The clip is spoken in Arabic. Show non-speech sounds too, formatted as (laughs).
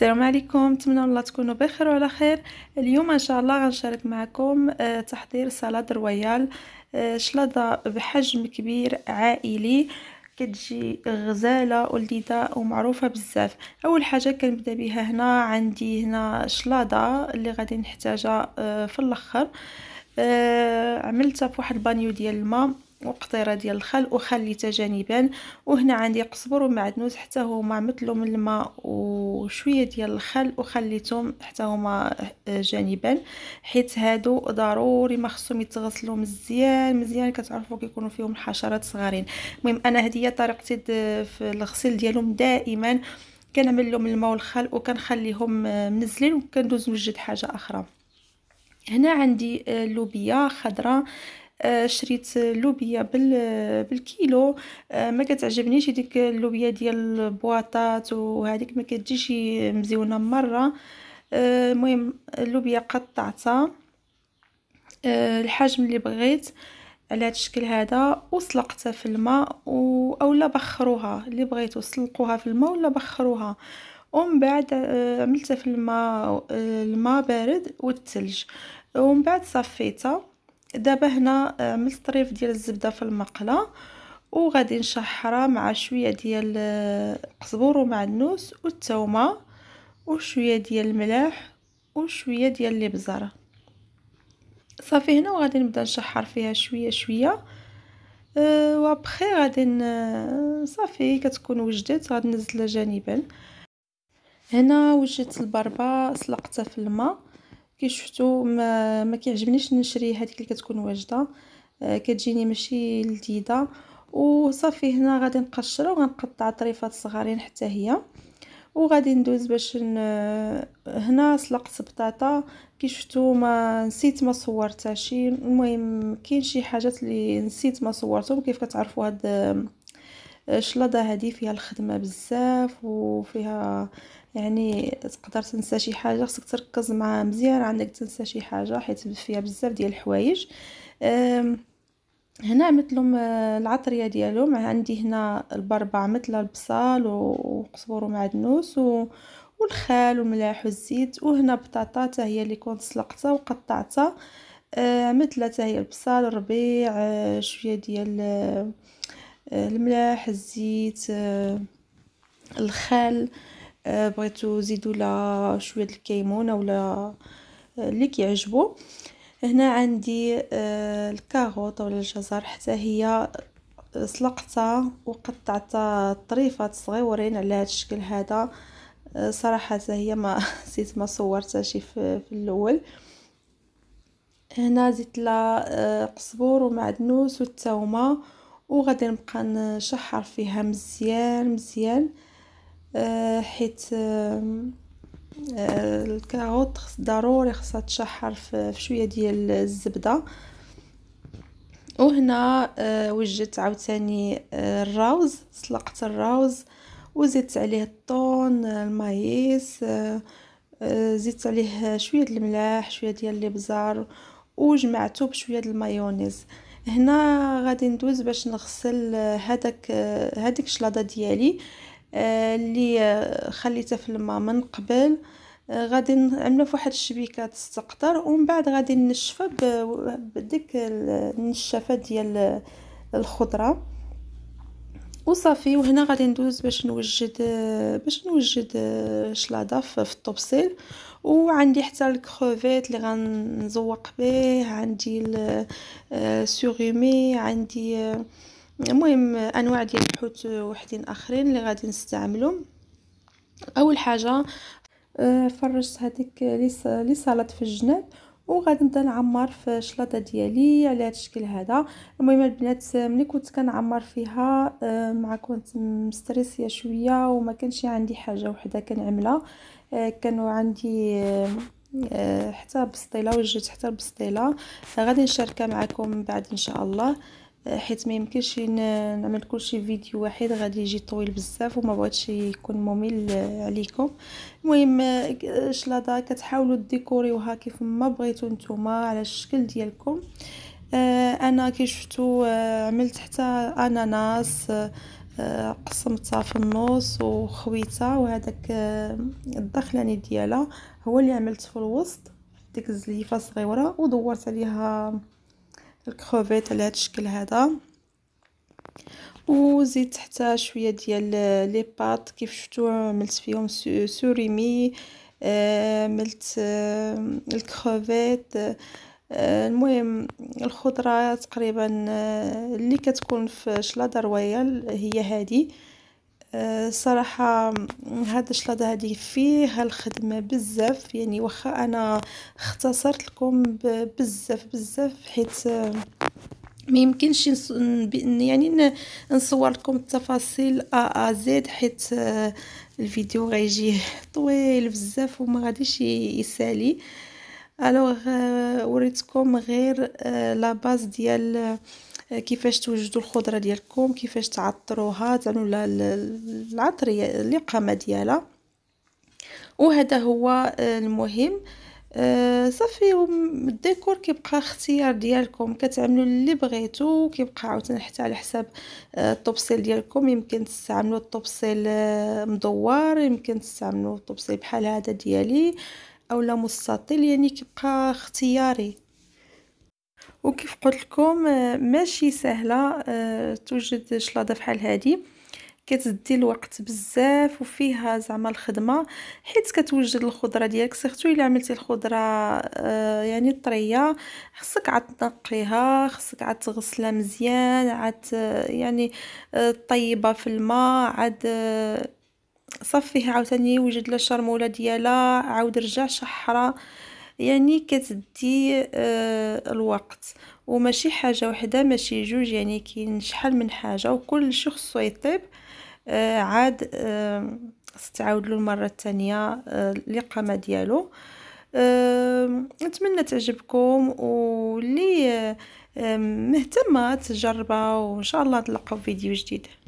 السلام عليكم نتمنى الله تكونوا بخير وعلى خير اليوم ان شاء الله غنشارك معكم آه، تحضير سلطه رويال آه، شلاضه بحجم كبير عائلي كتجي غزاله ولذيذه ومعروفه بزاف اول حاجه كنبدا بها هنا عندي هنا شلاضه اللي غادي نحتاجها آه، في الاخر عملتها في واحد البانيو ديال الماء وقطيره ديال الخل وخليت جانبا وهنا عندي قزبر ومعدنوس حتى هما مثلوا من الماء وشويه ديال الخل وخليتهم حتى هما آه، جانبا حيت هادو ضروري ما خصهم يتغسلوا مزيان مزيان كتعرفوا كيكونوا فيهم الحشرات صغارين المهم انا هذه هي طريقتي في الغسيل ديالهم دائما كنعمل لهم الماء والخل وكنخليهم آه، منزلين وكندوز نوجد حاجه اخرى هنا عندي آه، لوبيا خضراء آه، شريت اللوبيا بالكيلو آه، ما كتعجبنيش ديك اللوبيا ديال البواطات وهذيك ما كتجيش مزيونه مره آه، المهم اللوبيا قطعتها الحجم اللي بغيت على هذا الشكل هذا وسلقتها في الماء و... اولا بخروها اللي بغيتو سلقوها في الماء ولا بخروها ومن بعد عملتها في الماء الماء بارد والثلج ومن بعد صفيتها دابا هنا عملت آه، طريف ديال الزبده في المقله وغادي نشحرها مع شويه ديال القزبر آه، ومعدنوس والثومه وشويه ديال الملاح وشويه ديال الابزار صافي هنا وغادي نبدا نشحر فيها شويه شويه و آه، وابخي غادي صافي كتكون وجدت غادي نزلها جانبا هنا وجدت البربه سلقتها في الماء كي شفتو ما, ما كيعجبنيش نشري هذيك اللي كتكون واجده آه، كتجيني ماشي لذيذه وصافي هنا غادي نقشره وغنقطع طريفات صغارين حتى هي وغادي ندوز باش ن... هنا سلقت بطاطا كي شفتو ما نسيت ما صورتها شي المهم كاين شي حاجات اللي نسيت ما صورتهم كيف كتعرفوا هاد الشلاضه هذه فيها الخدمه بزاف وفيها يعني تقدر تنسى شي حاجه خصك تركز مع مزيان عندك تنسى شي حاجه حيت فيها بزاف ديال الحوايج هنا عملت لهم آه، العطريه ديالهم عندي هنا البربع مثل البصل وقزبر ومعدنوس و والخال والملاح والزيت وهنا بطاطا حتى هي اللي كنت سلقتها وقطعتها أه، مثل حتى هي البصل الربيع آه، شويه ديال آه الملاح الزيت آه، الخل آه، بغيتو زيدوا لها شويه الكيمونه ولا آه، اللي كيعجبو هنا عندي الكاروط ولا الجزر حتى هي سلقتها وقطعتها طريفات صغيورين على هذا الشكل هذا صراحه هي ما (laughs) نسيت ما صورتها شي في الاول هنا زدت لها قزبور ومعدنوس والثومه وغادي نبقى نشحر فيها مزيان مزيان آه حيت آه, آه، الكاروت خص ضروري خصها تشحر في شويه ديال الزبده وهنا آه، وجدت عاوتاني آه، الروز سلقت الروز وزدت عليه الطون المايس زدت عليه شويه الملاح شويه ديال الابزار وجمعته بشويه المايونيز هنا غادي ندوز باش نغسل هذاك هذيك الشلاضه ديالي آه، اللي خليتها في الماء من قبل آه، غادي نعملها واحد الشبيكه تستقطر ومن بعد غادي نشفها بديك النشافه ديال الخضره وصافي وهنا غادي ندوز باش نوجد باش نوجد شلاضه في الطوبسيل وعندي حتى الكروفيت اللي غنزوق به عندي السوغيمي آه، عندي آه، المهم انواع ديال الحوت وحدين اخرين اللي غادي نستعملهم اول حاجه آه، فرشت هذيك لي صالات في الجناب وغادي نبدا نعمر في الشلاطه ديالي على هذا الشكل هذا المهم البنات ملي كنت كنعمر فيها آه، مع كنت مستريسيه شويه وما كانش عندي حاجه وحده كنعملها آه، كانوا عندي آه، حتى بسطيله وجدت حتى البسطيله غادي نشاركها معكم بعد ان شاء الله حيت ما يمكنش نعمل كلشي شيء فيديو واحد غادي يجي طويل بزاف وما بغيتش يكون ممل عليكم المهم الشلاضه كتحاولوا ديكوريوها كيف ما بغيتو نتوما على الشكل ديالكم آه، انا كي شفتوا آه، عملت حتى اناناس آه، قسمتها في النص وخويتها وهذاك الدخلاني ديالها هو اللي عملت في الوسط ديك الزليفه صغيره ودورت عليها الكروفيت على هذا الشكل هذا وزيت حتى شويه ديال لي بات كيف شفتوا عملت فيهم سوريمي عملت آه، آه، الكروفيت آه، المهم الخضره تقريبا اللي كتكون في شلادر رويال هي هذه آه، صراحة هاد الشلاضة هادي فيها الخدمة بزاف يعني واخا انا اختصرت لكم بزاف بزاف حيت آه، ما يمكنش يعني نصور لكم التفاصيل ا ا زد حيت آه، الفيديو غيجي طويل بزاف وما غاديش يسالي الوغ وريتكم غير لا باز ديال كيفاش توجدوا الخضره ديالكم كيفاش تعطروها تعملوا لها العطر اللي قامه ديالها وهذا هو آه، المهم آه، صافي الديكور كيبقى اختيار ديالكم كتعملوا اللي بغيتو كيبقى عاوتاني حتى على حساب آه، الطوبسيل الطبسيل ديالكم يمكن تستعملوا الطبسيل مدور يمكن تستعملوا الطوبسيل بحال هذا ديالي اولا مستطيل يعني كيبقى اختياري وكيف قلت لكم آه، ماشي سهله آه، توجد شلاضه بحال هذه كتدي الوقت بزاف وفيها زعما الخدمه حيت كتوجد الخضره ديالك سيرتو الا عملتي الخضره آه، يعني طريه خصك عاد تنقيها خصك عاد تغسلها مزيان عاد يعني طيبه في الماء عاد صفيها عاوتاني وجد لها الشرموله ديالها عاود رجع شحرها يعني كتدي آه الوقت وماشي حاجه وحده ماشي جوج يعني كاين شحال من حاجه وكل شخص يطيب آه عاد آه استعاود له المره الثانيه آه القامه ديالو آه نتمنى تعجبكم واللي آه مهتمه تجربها وان شاء الله تلقاو في فيديو جديد